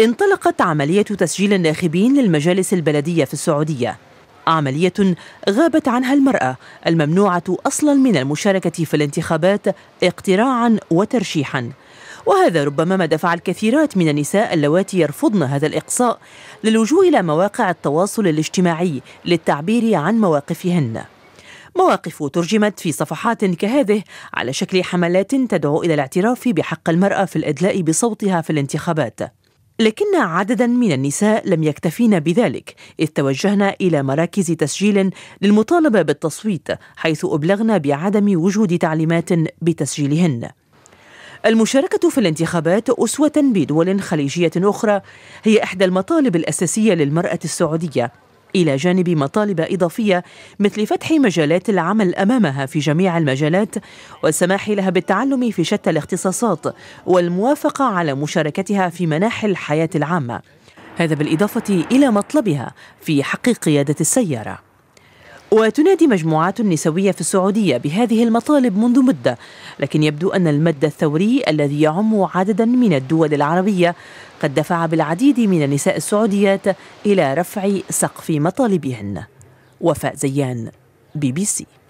انطلقت عملية تسجيل الناخبين للمجالس البلدية في السعودية عملية غابت عنها المرأة الممنوعة أصلا من المشاركة في الانتخابات اقتراعا وترشيحا وهذا ربما ما دفع الكثيرات من النساء اللواتي يرفضن هذا الإقصاء للجوء إلى مواقع التواصل الاجتماعي للتعبير عن مواقفهن مواقف ترجمت في صفحات كهذه على شكل حملات تدعو إلى الاعتراف بحق المرأة في الإدلاء بصوتها في الانتخابات لكن عددا من النساء لم يكتفين بذلك إذ توجهن إلى مراكز تسجيل للمطالبة بالتصويت حيث أبلغن بعدم وجود تعليمات بتسجيلهن المشاركة في الانتخابات أسوة بدول خليجية أخرى هي إحدى المطالب الأساسية للمرأة السعودية إلى جانب مطالب إضافية مثل فتح مجالات العمل أمامها في جميع المجالات والسماح لها بالتعلم في شتى الاختصاصات والموافقة على مشاركتها في مناحي الحياة العامة هذا بالإضافة إلى مطلبها في حق قيادة السيارة وتنادي مجموعات نسوية في السعودية بهذه المطالب منذ مدة لكن يبدو أن المد الثوري الذي يعم عددا من الدول العربية قد دفع بالعديد من النساء السعوديات إلى رفع سقف مطالبهن وفاء زيان بي بي سي